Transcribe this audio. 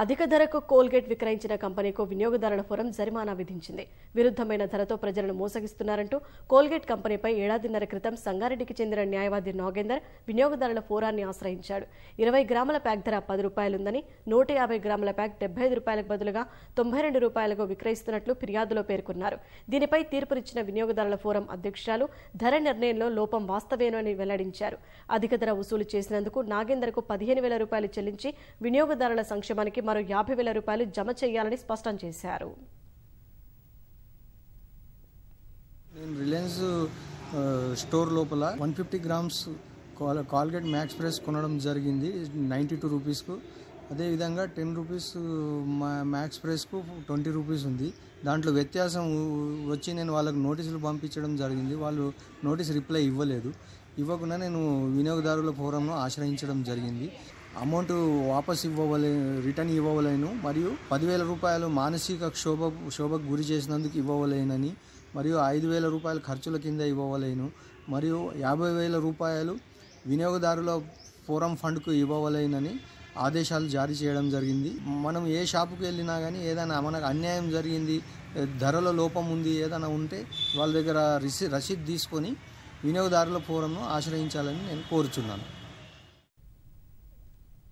అధిక ధరకు కోల్గేట్ విక్రయించిన కంపెనీకు వినియోగదారుల ఫోరం జరిమానా విధించింది విరుద్ధమైన ధరతో ప్రజలను మోసగిస్తున్నారంటూ కోల్గేట్ కంపెనీపై ఏడాదిన్నర క్రితం సంగారెడ్డికి చెందిన న్యాయవాది నాగేందర్ వినియోగదారుల ఫోరాన్ని ఆశ్రయించాడు ఇరవై గ్రాముల ప్యాక్ ధర పది రూపాయలుందని నూట యాభై గ్రాముల ప్యాక్ డెబ్బై ఐదు రూపాయలకు బదులుగా తొంభై రెండు రూపాయలకు విక్రయిస్తున్నట్లు ఫిర్యాదులో పేర్కొన్నారు దీనిపై తీర్పునిచ్చిన వినియోగదారుల ఫోరం అధ్యక్షురాలు ధర నిర్ణయంలో లోపం వాస్తవేనని వెల్లడించారు అధిక ధర వసూలు చేసినందుకు నాగేందర్కు పదిహేను వేల రూపాయలు చెల్లించి వినియోగదారుల సంక్షేమానికి ఖాతాలోకి మరో యాభై వేల రూపాయలు జమ చేయాలని స్పష్టం చేశారు రిలయన్స్ స్టోర్ లోపల one fifty grams Colgate max fresh కొనడం జరిగింది నైంటీ టూ రూపీస్కు అదేవిధంగా టెన్ రూపీస్ మ్యాక్స్ ప్రైస్కు ట్వంటీ రూపీస్ ఉంది దాంట్లో వ్యత్యాసం వచ్చి నేను వాళ్ళకు నోటీసులు పంపించడం జరిగింది వాళ్ళు నోటీస్ రిప్లై ఇవ్వలేదు ఇవ్వకుండా నేను వినియోగదారుల ఫోరంను ఆశ్రయించడం జరిగింది అమౌంట్ వాపస్ ఇవ్వవలే రిటర్న్ ఇవ్వవలేను మరియు పదివేల రూపాయలు మానసిక క్షోభ క్షోభకు గురి చేసినందుకు ఇవ్వవలేనని మరియు ఐదు వేల రూపాయలు ఖర్చుల కింద ఇవ్వవలేను మరియు యాభై వేల రూపాయలు వినియోగదారుల ఫోరం ఫండ్కు ఇవ్వవలేనని ఆదేశాలు జారీ చేయడం జరిగింది మనం ఏ షాపుకి వెళ్ళినా కానీ ఏదైనా మనకు అన్యాయం జరిగింది ధరల లోపం ఉంది ఏదైనా ఉంటే వాళ్ళ దగ్గర రిసి రసీద్ తీసుకొని వినియోగదారుల ఫోరంను ఆశ్రయించాలని నేను కోరుచున్నాను